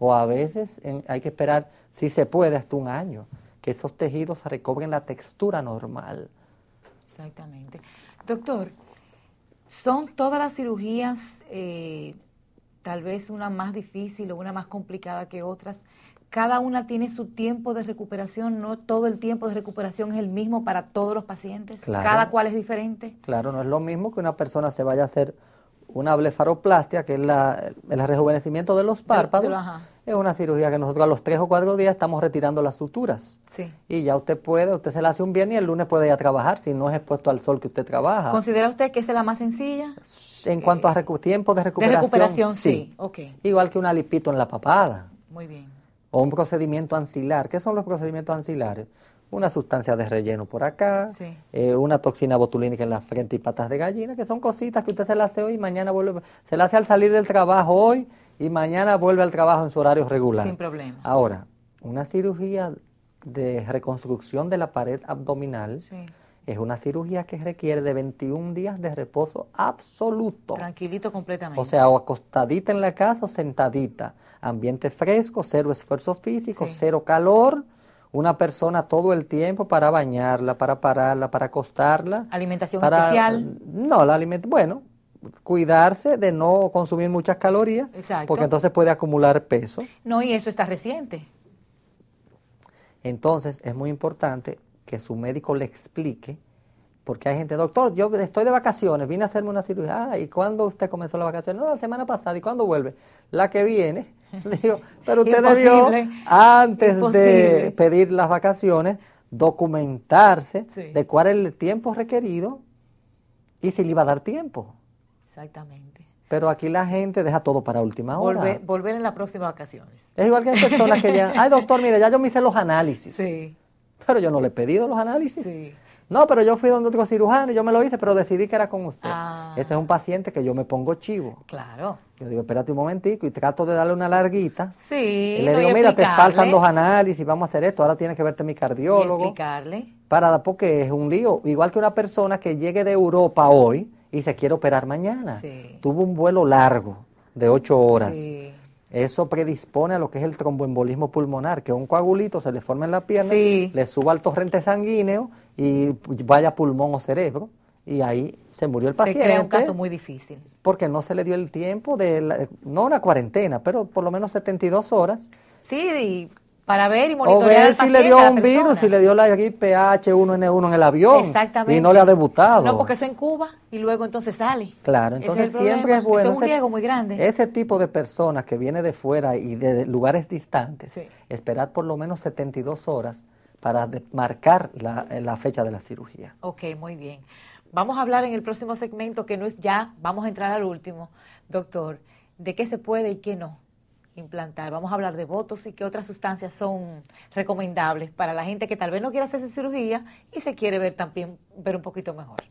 O a veces hay que esperar, si se puede, hasta un año, que esos tejidos recobren la textura normal. Exactamente. Doctor, ¿son todas las cirugías eh, tal vez una más difícil o una más complicada que otras? ¿Cada una tiene su tiempo de recuperación? ¿No todo el tiempo de recuperación es el mismo para todos los pacientes? ¿Cada cual es diferente? Claro, no es lo mismo que una persona se vaya a hacer una blefaroplastia, que es la, el rejuvenecimiento de los párpados, es una cirugía que nosotros a los tres o cuatro días estamos retirando las suturas. Sí. Y ya usted puede, usted se la hace un bien y el lunes puede ya trabajar si no es expuesto al sol que usted trabaja. ¿Considera usted que es la más sencilla? En cuanto a tiempo de recuperación. De recuperación, sí. Igual que un alipito en la papada. Muy bien. O un procedimiento ancilar. ¿Qué son los procedimientos ancilares? una sustancia de relleno por acá, eh, una toxina botulínica en la frente y patas de gallina, que son cositas que usted se la hace hoy y mañana vuelve, se la hace al salir del trabajo hoy y mañana vuelve al trabajo en su horario regular. Sin problema. Ahora, una cirugía de reconstrucción de la pared abdominal es una cirugía que requiere de 21 días de reposo absoluto. Tranquilito completamente. O sea, o acostadita en la casa o sentadita. Ambiente fresco, cero esfuerzo físico, cero calor una persona todo el tiempo para bañarla, para pararla, para acostarla. Alimentación especial. No, la alimentación, bueno, cuidarse de no consumir muchas calorías, porque entonces puede acumular peso. No, y eso está reciente. Entonces es muy importante que su médico le explique, porque hay gente, doctor, yo estoy de vacaciones, vine a hacerme una cirugía, ah, ¿y cuándo usted comenzó la vacación? No, la semana pasada, ¿y cuándo vuelve? La que viene. pero usted debió, antes de pedir las vacaciones, documentarse de cuál es el tiempo requerido y si le iba a dar tiempo. Exactamente. Pero aquí la gente deja todo para última hora. Volver, en las próximas vacaciones. Es igual que hay personas que ya, ay doctor, mire, ya yo me hice los análisis. Sí. Pero yo no le he pedido los análisis. Sí. No, pero yo fui donde otro cirujano y yo me lo hice, pero decidí que era con usted. Ah. Ese es un paciente que yo me pongo chivo. Claro. Yo digo, espérate un momentico y trato de darle una larguita. Sí. Y le digo, mira, te faltan dos análisis, vamos a hacer esto, ahora tienes que verte mi cardiólogo. Y explicarle. Para, porque es un lío. Igual que una persona que llegue de Europa hoy y se quiere operar mañana. Sí. Tuvo un vuelo largo de ocho horas. Sí eso predispone a lo que es el tromboembolismo pulmonar, que un coagulito se le forma en la pierna, le suba al torrente sanguíneo y vaya pulmón o cerebro y ahí se murió el paciente. Se crea un caso muy difícil. Porque no se le dio el tiempo de, no una cuarentena, pero por lo menos 72 horas. Sí, y para ver y monitorear. O ver si le dio un virus, si le dio la iph 1 n 1 en el avión. Y no le ha debutado. No, porque eso en Cuba y luego entonces sale. Claro, entonces siempre es bueno. es un riesgo muy grande. Ese tipo de personas que viene de fuera y de lugares distantes, esperar por lo menos 72 horas para marcar la, eh, la fecha de la cirugía. Ok, muy bien. Vamos a hablar en el próximo segmento, que no es ya, vamos a entrar al último, doctor, de qué se puede y qué no implantar. Vamos a hablar de votos y qué otras sustancias son recomendables para la gente que tal vez no quiera hacerse cirugía y se quiere ver también ver un poquito mejor.